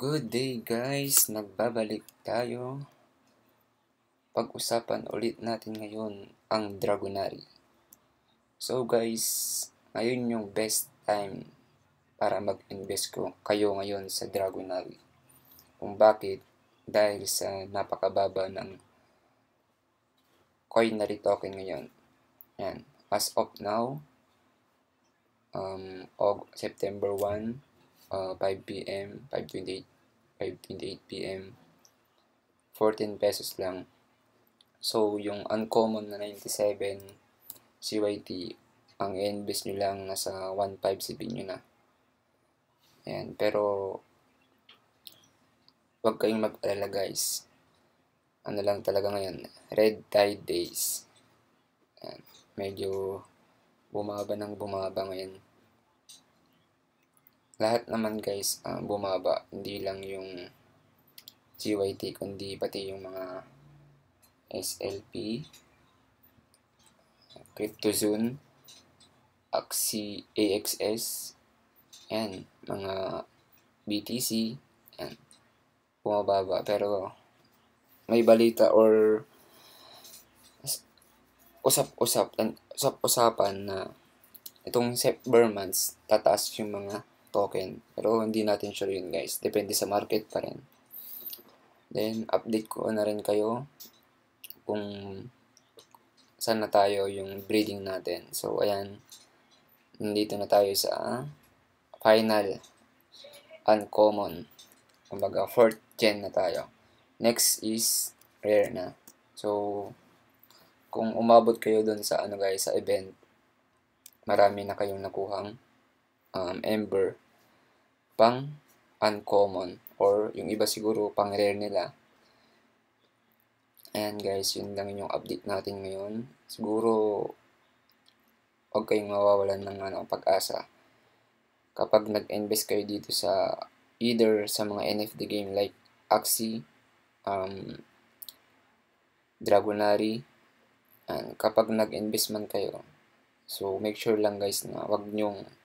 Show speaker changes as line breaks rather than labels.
Good day guys, nagbabalik tayo. Pag-usapan ulit natin ngayon ang Dragonari. So guys, ngayon yung best time para mag-invest ko kayo ngayon sa Dragonari. Kung bakit? Dahil sa napakababa ng coinary token ngayon. Yan. As of now, um, September 1, uh, 5 p.m., 5.28, 5.28 p.m. 14 pesos lang. So, yung uncommon na 97 CYT, ang invest nyo lang nasa 1.57 nyo na. Ayan, pero wag kayong mag-alala guys. Ano lang talaga ngayon, red tide days. Ayan, medyo bumaba ng bumaba ngayon lahat naman guys uh, bumaba. Hindi lang yung GYT kundi pati yung mga SLP, CryptoZone, Axi, AXS, yan, mga BTC, yan, bumababa. Pero may balita or usap-usap, usap-usapan na itong September months, tataas yung mga token. Pero hindi natin sure yun guys. Depende sa market pa rin. Then, update ko na rin kayo kung saan na tayo yung breeding natin. So, ayan. Nandito na tayo sa final uncommon. Kumbaga, fourth gen na tayo. Next is rare na. So, kung umabot kayo doon sa ano guys, sa event, marami na kayong nakuhang um, Ember pang uncommon or yung iba siguro pang rare nila. Ayan guys, yun lang yung update natin ngayon. Siguro, huwag kayong mawawalan ng ano, pag-asa. Kapag nag-invest kayo dito sa either sa mga NFT game like Axie, um, Dragonary, and kapag nag-invest man kayo, so make sure lang guys na wag nyong